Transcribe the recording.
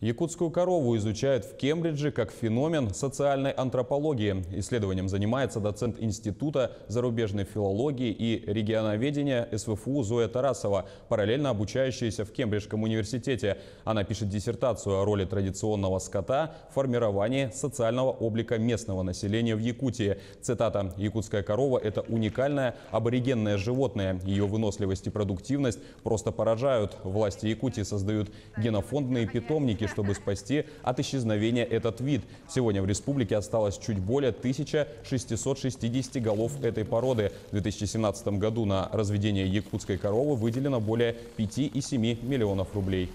Якутскую корову изучают в Кембридже как феномен социальной антропологии. Исследованием занимается доцент Института зарубежной филологии и регионоведения СВФУ Зоя Тарасова, параллельно обучающаяся в Кембриджском университете. Она пишет диссертацию о роли традиционного скота в формировании социального облика местного населения в Якутии. Цитата. «Якутская корова – это уникальное аборигенное животное. Ее выносливость и продуктивность просто поражают. Власти Якутии создают генофондные питомники, чтобы спасти от исчезновения этот вид. Сегодня в республике осталось чуть более 1660 голов этой породы. В 2017 году на разведение якутской коровы выделено более 5,7 миллионов рублей.